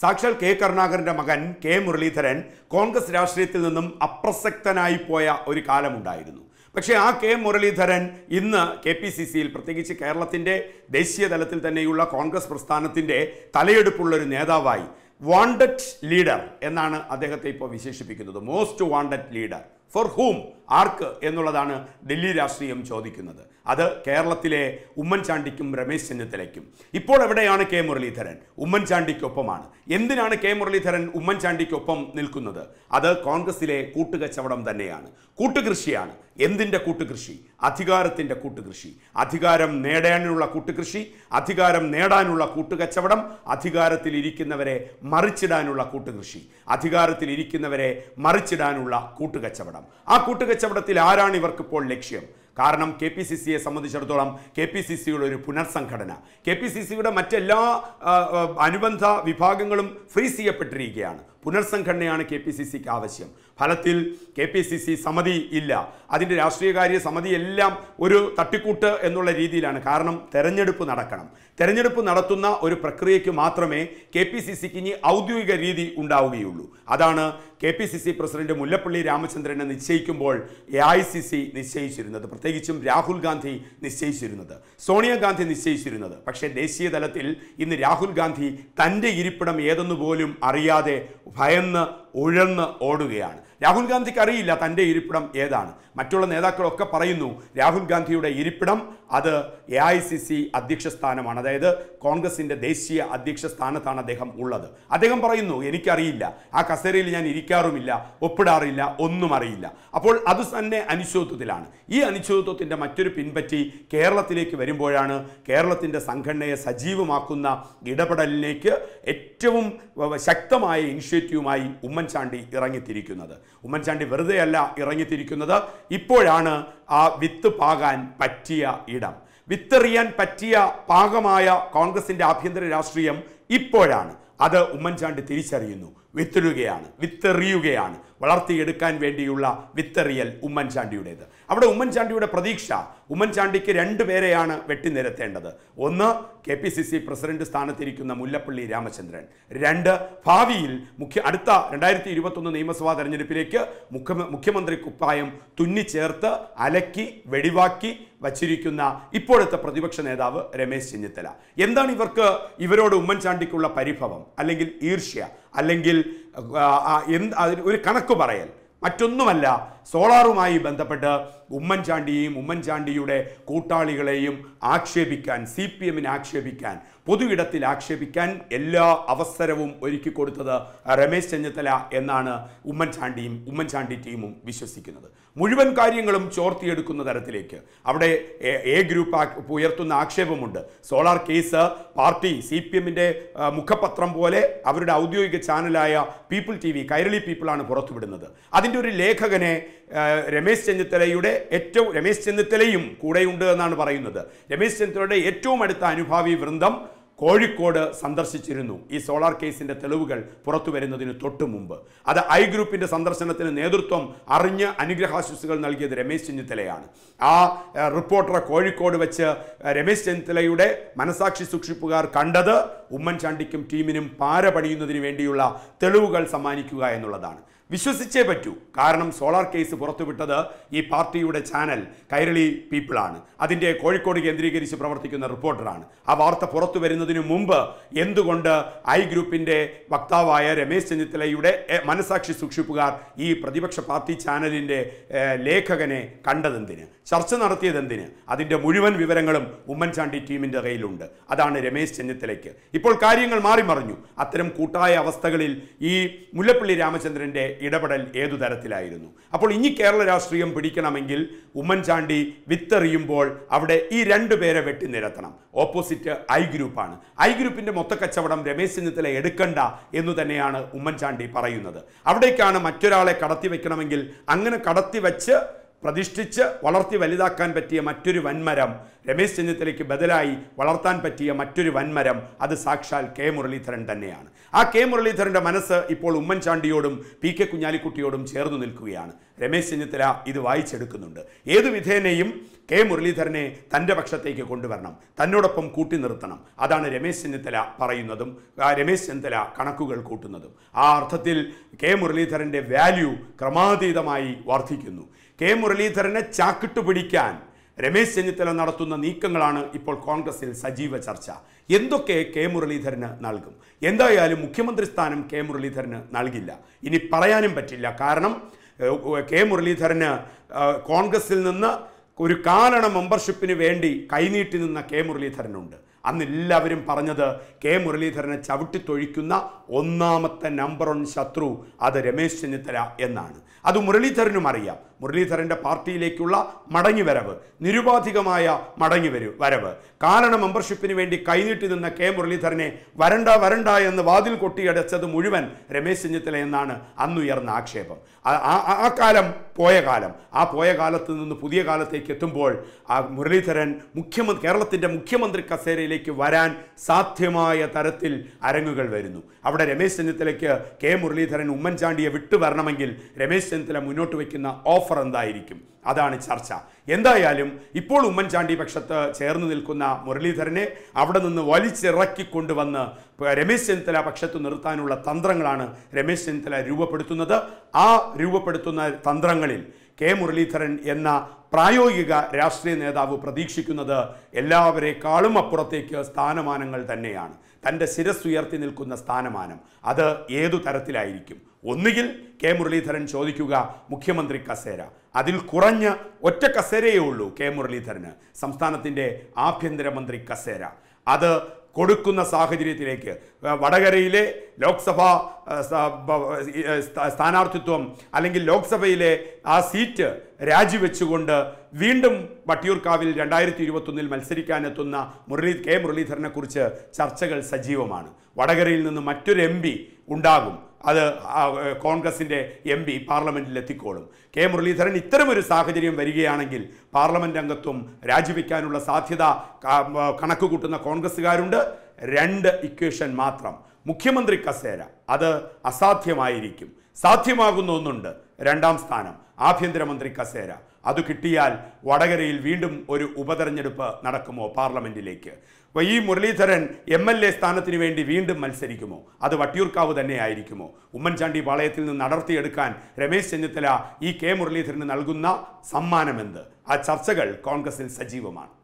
സാക്ഷാൽ കെ കരുണാകരൻ്റെ മകൻ കെ മുരളീധരൻ കോൺഗ്രസ് രാഷ്ട്രീയത്തിൽ നിന്നും അപ്രസക്തനായി പോയ ഒരു കാലമുണ്ടായിരുന്നു പക്ഷേ ആ കെ മുരളീധരൻ ഇന്ന് കെ പി സി സിയിൽ പ്രത്യേകിച്ച് കേരളത്തിൻ്റെ ദേശീയ തലത്തിൽ തന്നെയുള്ള കോൺഗ്രസ് പ്രസ്ഥാനത്തിൻ്റെ തലയെടുപ്പുള്ളൊരു നേതാവായി വാണ്ടഡ് ലീഡർ എന്നാണ് അദ്ദേഹത്തെ ഇപ്പോൾ വിശേഷിപ്പിക്കുന്നത് most wanted leader for whom ആർക്ക് എന്നുള്ളതാണ് ഡൽഹി രാഷ്ട്രീയം ചോദിക്കുന്നത് അത് കേരളത്തിലെ ഉമ്മൻചാണ്ടിക്കും രമേശ് ചെന്നിത്തലയ്ക്കും ഇപ്പോൾ എവിടെയാണ് കെ മുരളീധരൻ ഉമ്മൻചാണ്ടിക്കൊപ്പമാണ് എന്തിനാണ് കെ മുരളീധരൻ ഉമ്മൻചാണ്ടിക്കൊപ്പം നിൽക്കുന്നത് അത് കോൺഗ്രസിലെ കൂട്ടുകച്ചവടം തന്നെയാണ് കൂട്ടുകൃഷിയാണ് എന്തിൻ്റെ കൂട്ടുകൃഷി അധികാരത്തിൻ്റെ കൂട്ടുകൃഷി അധികാരം നേടാനുള്ള കൂട്ടുകൃഷി അധികാരം നേടാനുള്ള കൂട്ടുകച്ചവടം അധികാരത്തിൽ ഇരിക്കുന്നവരെ മറിച്ചിടാനുള്ള കൂട്ടുകൃഷി അധികാരത്തിൽ ഇരിക്കുന്നവരെ മറിച്ചിടാനുള്ള കൂട്ടുകച്ചവടം ആ കൂട്ടുകച്ചവടത്തിൽ ആരാണ് ഇവർക്കിപ്പോൾ ലക്ഷ്യം കാരണം കെ പി സി സിയെ സംബന്ധിച്ചിടത്തോളം കെ പി സി സിയുടെ ഒരു പുനർസംഘടന കെ പി സി സിയുടെ മറ്റെല്ലാ അനുബന്ധ വിഭാഗങ്ങളും ഫ്രീസ് ചെയ്യപ്പെട്ടിരിക്കുകയാണ് പുനർസംഘടനയാണ് കെ പി സി സിക്ക് ആവശ്യം ഫലത്തിൽ കെ പി സി സി സമിതി ഇല്ല അതിൻ്റെ രാഷ്ട്രീയകാര്യ സമിതി എല്ലാം ഒരു തട്ടിക്കൂട്ട് എന്നുള്ള രീതിയിലാണ് കാരണം തെരഞ്ഞെടുപ്പ് നടക്കണം തെരഞ്ഞെടുപ്പ് നടത്തുന്ന ഒരു പ്രക്രിയയ്ക്ക് മാത്രമേ കെ പി സി സിക്ക് ഇനി ഔദ്യോഗിക രീതി ഉണ്ടാവുകയുള്ളൂ അതാണ് K P C C president Mullappally രാമചന്ദ്രനെ നിശ്ചയിക്കുമ്പോൾ എ ഐ സി സി നിശ്ചയിച്ചിരുന്നത് പ്രത്യേകിച്ചും രാഹുൽ ഗാന്ധി നിശ്ചയിച്ചിരുന്നത് സോണിയാഗാന്ധി നിശ്ചയിച്ചിരുന്നത് പക്ഷേ ദേശീയ തലത്തിൽ ഇന്ന് രാഹുൽ ഗാന്ധി തൻ്റെ ഇരിപ്പിടം ഏതെന്ന് പോലും അറിയാതെ ഭയന്ന് ഉഴന്ന് ഓടുകയാണ് രാഹുൽ ഗാന്ധിക്ക് അറിയില്ല തൻ്റെ ഇരിപ്പിടം ഏതാണ് മറ്റുള്ള നേതാക്കളൊക്കെ പറയുന്നു രാഹുൽ ഗാന്ധിയുടെ ഇരിപ്പിടം അത് എ ഐ സി സി അധ്യക്ഷ സ്ഥാനമാണ് അതായത് കോൺഗ്രസിൻ്റെ ദേശീയ അധ്യക്ഷ സ്ഥാനത്താണ് അദ്ദേഹം ഉള്ളത് അദ്ദേഹം പറയുന്നു എനിക്കറിയില്ല ആ കസേരയിൽ ഞാൻ ഇരിക്കാറുമില്ല ഒപ്പിടാറില്ല ഒന്നും അറിയില്ല അപ്പോൾ അത് തന്നെ അനിശ്ചിതത്വത്തിലാണ് ഈ അനിശ്ചിതത്വത്തിൻ്റെ മറ്റൊരു പിൻപറ്റി കേരളത്തിലേക്ക് വരുമ്പോഴാണ് കേരളത്തിൻ്റെ സംഘടനയെ സജീവമാക്കുന്ന ഇടപെടലിലേക്ക് ഏറ്റവും ശക്തമായ ഇനിഷ്യേറ്റീവുമായി ഉമ്മൻ ഉമ്മൻചാണ്ടി ഇറങ്ങിത്തിരിക്കുന്നത് ഉമ്മൻചാണ്ടി വെറുതെയല്ല ഇറങ്ങിത്തിരിക്കുന്നത് ഇപ്പോഴാണ് ആ വിത്ത് പാകാൻ പറ്റിയ ഇടം വിത്തെറിയാൻ പറ്റിയ പാകമായ കോൺഗ്രസിൻ്റെ ആഭ്യന്തര രാഷ്ട്രീയം ഇപ്പോഴാണ് അത് ഉമ്മൻചാണ്ടി തിരിച്ചറിയുന്നു വിത്തിടുകയാണ് വിത്തെറിയുകയാണ് വളർത്തിയെടുക്കാൻ വേണ്ടിയുള്ള വിത്തെറിയൽ ഉമ്മൻചാണ്ടിയുടേത് അവിടെ ഉമ്മൻചാണ്ടിയുടെ പ്രതീക്ഷ ഉമ്മൻചാണ്ടിക്ക് രണ്ട് പേരെയാണ് വെട്ടിനിരത്തേണ്ടത് ഒന്ന് K P C C president സ്ഥാനത്തിരിക്കുന്ന മുല്ലപ്പള്ളി രാമചന്ദ്രൻ രണ്ട് ഭാവിയിൽ മുഖ്യ അടുത്ത രണ്ടായിരത്തി ഇരുപത്തൊന്ന് നിയമസഭാ തെരഞ്ഞെടുപ്പിലേക്ക് മുഖ്യ മുഖ്യമന്ത്രി കുപ്പായം തുന്നിച്ചേർത്ത് അലക്കി വെടിവാക്കി വച്ചിരിക്കുന്ന ഇപ്പോഴത്തെ പ്രതിപക്ഷ നേതാവ് രമേശ് ചെന്നിത്തല എന്താണ് ഇവർക്ക് ഇവരോട് ഉമ്മൻചാണ്ടിക്കുള്ള പരിഭവം അല്ലെങ്കിൽ ഈർഷ്യ അല്ലെങ്കിൽ ഒരു കണക്ക് പറയൽ മറ്റൊന്നുമല്ല സോളാറുമായി ബന്ധപ്പെട്ട് ഉമ്മൻചാണ്ടിയെയും ഉമ്മൻചാണ്ടിയുടെ കൂട്ടാളികളെയും ആക്ഷേപിക്കാൻ സി പി എമ്മിനെ ആക്ഷേപിക്കാൻ ഇടത്തിൽ ആക്ഷേപിക്കാൻ എല്ലാ അവസരവും ഒരുക്കി കൊടുത്തത് രമേശ് ചെന്നിത്തല എന്നാണ് ഉമ്മൻചാണ്ടിയും ഉമ്മൻചാണ്ടി ടീമും വിശ്വസിക്കുന്നത് മുഴുവൻ കാര്യങ്ങളും ചോർത്തിയെടുക്കുന്ന തരത്തിലേക്ക് അവിടെ എ ഗ്രൂപ്പ് ഉയർത്തുന്ന ആക്ഷേപമുണ്ട് solar case party C P എമ്മിൻ്റെ മുഖപത്രം പോലെ അവരുടെ ഔദ്യോഗിക ചാനലായ പീപ്പിൾ ടി വി കൈരളി പീപ്പിളാണ് പുറത്തുവിടുന്നത് അതിൻ്റെ ഒരു ലേഖകനെ രമേശ് ചെന്നിത്തലയുടെ ഏറ്റവും രമേശ് ചെന്നിത്തലയും കൂടെയുണ്ട് എന്നാണ് പറയുന്നത് രമേശ് ചെന്നിത്തലയുടെ ഏറ്റവും അടുത്ത അനുഭാവി വൃന്ദം കോഴിക്കോട് സന്ദർശിച്ചിരുന്നു ഈ സോളാർ കേസിൻ്റെ തെളിവുകൾ പുറത്തു വരുന്നതിന് തൊട്ടു മുമ്പ് അത് ഐ ഗ്രൂപ്പിൻ്റെ സന്ദർശനത്തിന് നേതൃത്വം അറിഞ്ഞ് അനുഗ്രഹാശുസുകൾ നൽകിയത് രമേശ് ചെന്നിത്തലയാണ് ആ റിപ്പോർട്ടറെ കോഴിക്കോട് വെച്ച് രമേശ് ചെന്നിത്തലയുടെ മനസാക്ഷി സൂക്ഷിപ്പുകാർ കണ്ടത് ഉമ്മൻചാണ്ടിക്കും ടീമിനും പാര പണിയുന്നതിന് വേണ്ടിയുള്ള തെളിവുകൾ സമ്മാനിക്കുക എന്നുള്ളതാണ് വിശ്വസിച്ചേ പറ്റൂ കാരണം സോളാർ കേസ് പുറത്തുവിട്ടത് ഈ പാർട്ടിയുടെ ചാനൽ കൈരളി പീപ്പിളാണ് അതിൻ്റെ കോഴിക്കോട് കേന്ദ്രീകരിച്ച് പ്രവർത്തിക്കുന്ന റിപ്പോർട്ടറാണ് ആ വാർത്ത പുറത്തു വരുന്നതിന് മുമ്പ് എന്തുകൊണ്ട് ഐ ഗ്രൂപ്പിൻ്റെ വക്താവായ രമേശ് ചെന്നിത്തലയുടെ മനസാക്ഷി സൂക്ഷിപ്പുകാർ ഈ പ്രതിപക്ഷ പാർട്ടി ചാനലിൻ്റെ ലേഖകനെ കണ്ടതെന്തിന് ചർച്ച നടത്തിയതെന്തിന് അതിൻ്റെ മുഴുവൻ വിവരങ്ങളും ഉമ്മൻചാണ്ടി ടീമിൻ്റെ കയ്യിലുണ്ട് അതാണ് രമേശ് ചെന്നിത്തലയ്ക്ക് ഇപ്പോൾ കാര്യങ്ങൾ മാറിമറിഞ്ഞു അത്തരം കൂട്ടായ അവസ്ഥകളിൽ ഈ മുല്ലപ്പള്ളി രാമചന്ദ്രൻ്റെ ഇടപെടൽ ഏതു തരത്തിലായിരുന്നു അപ്പോൾ ഇനി കേരള രാഷ്ട്രീയം പിടിക്കണമെങ്കിൽ ഉമ്മൻചാണ്ടി വിത്തെറിയുമ്പോൾ അവിടെ ഈ രണ്ട് പേരെ വെട്ടിനിരത്തണം ഓപ്പോസിറ്റ് ഐ ഗ്രൂപ്പാണ് ഐ ഗ്രൂപ്പിൻ്റെ മൊത്തക്കച്ചവടം രമേശ് ചെന്നിത്തല എടുക്കണ്ട എന്നു തന്നെയാണ് ഉമ്മൻചാണ്ടി പറയുന്നത് അവിടേക്കാണ് മറ്റൊരാളെ കടത്തി വയ്ക്കണമെങ്കിൽ അങ്ങനെ കടത്തി വച്ച് പ്രതിഷ്ഠിച്ച് വളർത്തി വലുതാക്കാൻ പറ്റിയ മറ്റൊരു വൻമരം രമേശ് ചെന്നിത്തലയ്ക്ക് ബദലായി വളർത്താൻ പറ്റിയ മറ്റൊരു വൻമരം അത് സാക്ഷാൽ കെ മുരളീധരൻ തന്നെയാണ് ആ കെ മുരളീധരൻ്റെ മനസ്സ് ഇപ്പോൾ ഉമ്മൻചാണ്ടിയോടും പി കെ കുഞ്ഞാലിക്കുട്ടിയോടും ചേർന്ന് നിൽക്കുകയാണ് രമേശ് ചെന്നിത്തല ഇത് വായിച്ചെടുക്കുന്നുണ്ട് ഏത് വിധേനയും കെ മുരളീധരനെ തൻ്റെ പക്ഷത്തേക്ക് കൊണ്ടുവരണം തന്നോടൊപ്പം കൂട്ടി നിർത്തണം അതാണ് രമേശ് ചെന്നിത്തല പറയുന്നതും രമേശ് ചെന്നിത്തല കണക്കുകൾ കൂട്ടുന്നതും ആ അർത്ഥത്തിൽ കെ മുരളീധരൻ്റെ വാല്യൂ ക്രമാതീതമായി വർദ്ധിക്കുന്നു കെ മുരളീധരനെ ചാക്കിട്ടു പിടിക്കാൻ രമേശ് ചെന്നിത്തല നടത്തുന്ന നീക്കങ്ങളാണ് ഇപ്പോൾ കോൺഗ്രസിൽ സജീവ ചർച്ച എന്തൊക്കെ കെ മുരളീധരന് നൽകും എന്തായാലും മുഖ്യമന്ത്രി സ്ഥാനം കെ മുരളീധരന് നൽകില്ല ഇനി പറയാനും പറ്റില്ല കാരണം കെ മുരളീധരന് കോൺഗ്രസിൽ നിന്ന് ഒരു കാലണ മെമ്പർഷിപ്പിന് വേണ്ടി കൈനീട്ടി നിന്ന കെ മുരളീധരനുണ്ട് അന്ന് എല്ലാവരും പറഞ്ഞത് കെ മുരളീധരനെ ചവിട്ടിത്തൊഴിക്കുന്ന ഒന്നാമത്തെ നമ്പർ വൺ ശത്രു അത് രമേശ് ചെന്നിത്തല എന്നാണ് അത് മുരളീധരനും അറിയാം മുരളീധരൻ്റെ പാർട്ടിയിലേക്കുള്ള മടങ്ങിവരവ് നിരുപാധികമായ മടങ്ങി വരു വരവ് കാലണ മെമ്പർഷിപ്പിന് വേണ്ടി കൈനീട്ടി നിന്ന കെ മുരളീധരനെ വരണ്ട വരണ്ട എന്ന് വാതിൽ കൊട്ടിയടച്ചത് മുഴുവൻ രമേശ് ചെന്നിത്തല എന്നാണ് അന്നുയർന്ന ആക്ഷേപം ആ കാലം പോയ കാലം ആ പോയ കാലത്ത് നിന്ന് പുതിയ കാലത്തേക്ക് എത്തുമ്പോൾ മുരളീധരൻ മുഖ്യമന്ത്രി കേരളത്തിൻ്റെ മുഖ്യമന്ത്രി കസേരയിലേക്ക് മുന്നിലേക്ക് വരാൻ സാധ്യമായ തരത്തിൽ അരങ്ങുകൾ വരുന്നു അവിടെ രമേശ് ചെന്നിത്തലയ്ക്ക് കെ മുരളീധരൻ ഉമ്മൻചാണ്ടിയെ വരണമെങ്കിൽ രമേശ് ചെന്നിത്തല മുന്നോട്ട് വയ്ക്കുന്ന ഓഫർ എന്തായിരിക്കും അതാണ് ചർച്ച എന്തായാലും ഇപ്പോൾ ഉമ്മൻചാണ്ടി പക്ഷത്ത് ചേർന്ന് നിൽക്കുന്ന മുരളീധരനെ അവിടെ നിന്ന് വലിച്ചിറക്കി കൊണ്ടുവന്ന് രമേശ് ചെന്നിത്തല പക്ഷത്ത് നിർത്താനുള്ള തന്ത്രങ്ങളാണ് രമേശ് ചെന്നിത്തല രൂപപ്പെടുത്തുന്നത് ആ രൂപപ്പെടുത്തുന്ന തന്ത്രങ്ങളിൽ കെ മുരളീധരൻ എന്ന പ്രായോഗിക രാഷ്ട്രീയ നേതാവ് പ്രതീക്ഷിക്കുന്നത് എല്ലാവരെക്കാളും അപ്പുറത്തേക്ക് സ്ഥാനമാനങ്ങൾ തന്നെയാണ് തൻ്റെ ശിരസ്സുയർത്തി നിൽക്കുന്ന സ്ഥാനമാനം അത് ഏതു തരത്തിലായിരിക്കും ഒന്നുകിൽ കെ മുരളീധരൻ ചോദിക്കുക മുഖ്യമന്ത്രി കസേര അതിൽ കുറഞ്ഞ് ഒറ്റ കസേരയേ ഉള്ളൂ കെ മുരളീധരന് സംസ്ഥാനത്തിൻ്റെ ആഭ്യന്തരമന്ത്രി കസേര അത് കൊടുക്കുന്ന സാഹചര്യത്തിലേക്ക് വടകരയിലെ ലോക്സഭാ സ്ഥാനാർത്ഥിത്വം അല്ലെങ്കിൽ ലോക്സഭയിലെ ആ സീറ്റ് രാജിവെച്ചുകൊണ്ട് വീണ്ടും വട്ടിയൂർക്കാവിൽ രണ്ടായിരത്തി ഇരുപത്തൊന്നിൽ മത്സരിക്കാനെത്തുന്ന മുരളീ കെ മുരളീധരനെക്കുറിച്ച് ചർച്ചകൾ സജീവമാണ് വടകരയിൽ നിന്ന് മറ്റൊരു എം ഉണ്ടാകും അത് കോൺഗ്രസിൻ്റെ എം പി പാർലമെൻറ്റിൽ എത്തിക്കോളും കെ മുരളീധരൻ ഇത്തരമൊരു സാഹചര്യം വരികയാണെങ്കിൽ പാർലമെൻറ്റ് അംഗത്വം രാജിവെക്കാനുള്ള സാധ്യത കണക്ക് കൂട്ടുന്ന കോൺഗ്രസ്സുകാരുണ്ട് രണ്ട് ഇക്വേഷൻ മാത്രം മുഖ്യമന്ത്രി കസേര അത് അസാധ്യമായിരിക്കും സാധ്യമാകുന്ന ഒന്നുണ്ട് രണ്ടാം സ്ഥാനം ആഭ്യന്തരമന്ത്രി കസേര അത് കിട്ടിയാൽ വടകരയിൽ വീണ്ടും ഒരു ഉപതെരഞ്ഞെടുപ്പ് നടക്കുമോ പാർലമെൻറ്റിലേക്ക് ഈ മുരളീധരൻ എം എൽ എ സ്ഥാനത്തിന് വേണ്ടി വീണ്ടും മത്സരിക്കുമോ അത് വട്ടിയൂർക്കാവ് തന്നെ ആയിരിക്കുമോ ഉമ്മൻചാണ്ടി പാളയത്തിൽ നിന്ന് നടത്തിയെടുക്കാൻ രമേശ് ചെന്നിത്തല ഈ കെ മുരളീധരന് നൽകുന്ന സമ്മാനമെന്ത് ആ ചർച്ചകൾ കോൺഗ്രസിൽ സജീവമാണ്